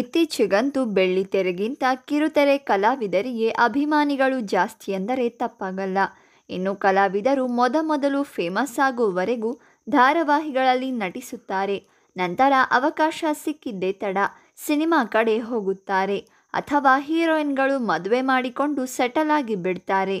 ಇತ್ತೀಚೆಗಂತೂ ಬೆಳ್ಳಿತೆರೆಗಿಂತ ಕಿರುತೆರೆ ಕಲಾವಿದರಿಗೆ ಅಭಿಮಾನಿಗಳು ಜಾಸ್ತಿ ಎಂದರೆ ತಪ್ಪಾಗಲ್ಲ ಇನ್ನು ಕಲಾವಿದರು ಮೊದಮೊದಲು ಫೇಮಸ್ ಆಗುವವರೆಗೂ ಧಾರಾವಾಹಿಗಳಲ್ಲಿ ನಟಿಸುತ್ತಾರೆ ನಂತರ ಅವಕಾಶ ಸಿಕ್ಕಿದ್ದೇ ತಡ ಸಿನಿಮಾ ಕಡೆ ಹೋಗುತ್ತಾರೆ ಅಥವಾ ಹೀರೋಯಿನ್ಗಳು ಮದುವೆ ಮಾಡಿಕೊಂಡು ಸೆಟಲ್ ಆಗಿ ಬಿಡ್ತಾರೆ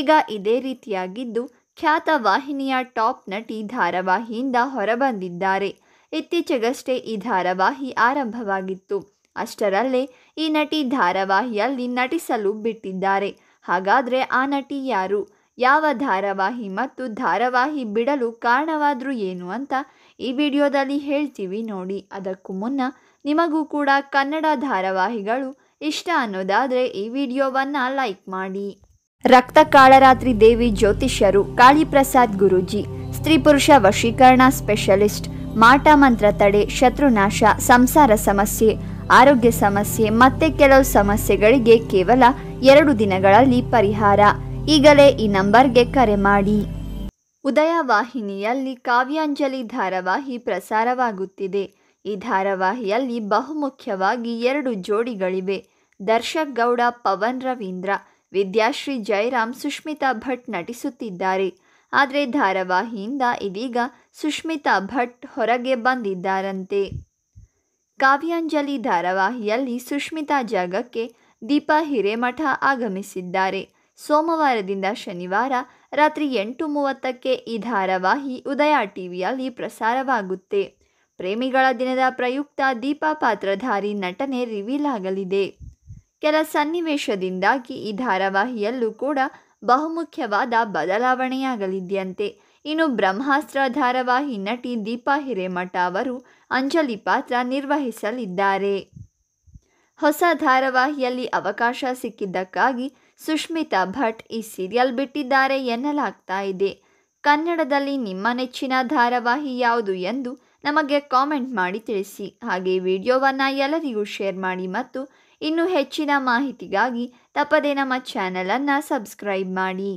ಈಗ ಇದೇ ರೀತಿಯಾಗಿದ್ದು ಖ್ಯಾತ ವಾಹಿನಿಯ ಟಾಪ್ ನಟಿ ಧಾರಾವಾಹಿಯಿಂದ ಹೊರಬಂದಿದ್ದಾರೆ ಇತ್ತೀಚೆಗಷ್ಟೇ ಈ ಧಾರಾವಾಹಿ ಆರಂಭವಾಗಿತ್ತು ಅಷ್ಟರಲ್ಲೇ ಈ ನಟಿ ಧಾರಾವಾಹಿಯಲ್ಲಿ ನಟಿಸಲು ಬಿಟ್ಟಿದ್ದಾರೆ ಹಾಗಾದರೆ ಆ ನಟಿ ಯಾರು ಯಾವ ಧಾರಾವಾಹಿ ಮತ್ತು ಧಾರಾವಾಹಿ ಬಿಡಲು ಕಾರಣವಾದರೂ ಏನು ಅಂತ ಈ ವಿಡಿಯೋದಲ್ಲಿ ಹೇಳ್ತೀವಿ ನೋಡಿ ಅದಕ್ಕೂ ಮುನ್ನ ನಿಮಗೂ ಕೂಡ ಕನ್ನಡ ಧಾರಾವಾಹಿಗಳು ಇಷ್ಟ ಅನ್ನೋದಾದರೆ ಈ ವಿಡಿಯೋವನ್ನು ಲೈಕ್ ಮಾಡಿ ರಕ್ತ ಕಾಳರಾತ್ರಿ ದೇವಿ ಜ್ಯೋತಿಷ್ಯರು ಕಾಳಿಪ್ರಸಾದ್ ಗುರೂಜಿ ಸ್ತ್ರೀ ಪುರುಷ ವಶೀಕರಣ ಸ್ಪೆಷಲಿಸ್ಟ್ ಮಾಟಮಂತ್ರ ತಡೆ ಶತ್ರುನಾಶ ಸಂಸಾರ ಸಮಸ್ಯೆ ಆರೋಗ್ಯ ಸಮಸ್ಯೆ ಮತ್ತೆ ಕೆಲವು ಸಮಸ್ಯೆಗಳಿಗೆ ಕೇವಲ ಎರಡು ದಿನಗಳಲ್ಲಿ ಪರಿಹಾರ ಈಗಲೇ ಈ ನಂಬರ್ಗೆ ಕರೆ ಮಾಡಿ ಉದಯ ವಾಹಿನಿಯಲ್ಲಿ ಕಾವ್ಯಾಂಜಲಿ ಧಾರಾವಾಹಿ ಪ್ರಸಾರವಾಗುತ್ತಿದೆ ಈ ಧಾರಾವಾಹಿಯಲ್ಲಿ ಬಹುಮುಖ್ಯವಾಗಿ ಎರಡು ಜೋಡಿಗಳಿವೆ ದರ್ಶಕ್ ಗೌಡ ಪವನ್ ರವೀಂದ್ರ ವಿದ್ಯಾಶ್ರೀ ಜಯರಾಮ್ ಸುಷ್ಮಿತಾ ಭಟ್ ನಟಿಸುತ್ತಿದ್ದಾರೆ ಆದರೆ ಧಾರಾವಾಹಿಯಿಂದ ಇದೀಗ ಸುಷ್ಮಿತಾ ಭಟ್ ಹೊರಗೆ ಬಂದಿದ್ದಾರಂತೆ ಕಾವ್ಯಾಂಜಲಿ ಧಾರಾವಾಹಿಯಲ್ಲಿ ಸುಷ್ಮಿತಾ ಜಾಗಕ್ಕೆ ದೀಪಾ ಹಿರೇಮಠ ಆಗಮಿಸಿದ್ದಾರೆ ಸೋಮವಾರದಿಂದ ಶನಿವಾರ ರಾತ್ರಿ ಎಂಟು ಮೂವತ್ತಕ್ಕೆ ಈ ಧಾರಾವಾಹಿ ಉದಯ ಟಿವಿಯಲ್ಲಿ ಪ್ರಸಾರವಾಗುತ್ತೆ ಪ್ರೇಮಿಗಳ ದಿನದ ಪ್ರಯುಕ್ತ ದೀಪಾ ಪಾತ್ರಧಾರಿ ನಟನೆ ರಿವೀಲ್ ಆಗಲಿದೆ ಕೆಲ ಸನ್ನಿವೇಶದಿಂದಾಗಿ ಈ ಧಾರಾವಾಹಿಯಲ್ಲೂ ಕೂಡ ಬಹುಮುಖ್ಯವಾದ ಬದಲಾವಣೆಯಾಗಲಿದೆಯಂತೆ ಇನ್ನು ಬ್ರಹ್ಮಾಸ್ತ್ರ ಧಾರಾವಾಹಿ ನಟಿ ದೀಪಾ ಹಿರೇಮಠ ಅವರು ಅಂಜಲಿ ಪಾತ್ರ ನಿರ್ವಹಿಸಲಿದ್ದಾರೆ ಹೊಸ ಧಾರಾವಾಹಿಯಲ್ಲಿ ಅವಕಾಶ ಸಿಕ್ಕಿದ್ದಕ್ಕಾಗಿ ಸುಷ್ಮಿತಾ ಭಟ್ ಈ ಸೀರಿಯಲ್ ಬಿಟ್ಟಿದ್ದಾರೆ ಎನ್ನಲಾಗ್ತಾ ಇದೆ ಕನ್ನಡದಲ್ಲಿ ನಿಮ್ಮ ನೆಚ್ಚಿನ ಧಾರಾವಾಹಿ ಯಾವುದು ಎಂದು ನಮಗೆ ಕಾಮೆಂಟ್ ಮಾಡಿ ತಿಳಿಸಿ ಹಾಗೆ ವಿಡಿಯೋವನ್ನು ಎಲ್ಲರಿಗೂ ಶೇರ್ ಮಾಡಿ ಮತ್ತು ಇನ್ನು ಹೆಚ್ಚಿನ ಮಾಹಿತಿಗಾಗಿ ತಪ್ಪದೇ ನಮ್ಮ ಚಾನಲನ್ನು ಸಬ್ಸ್ಕ್ರೈಬ್ ಮಾಡಿ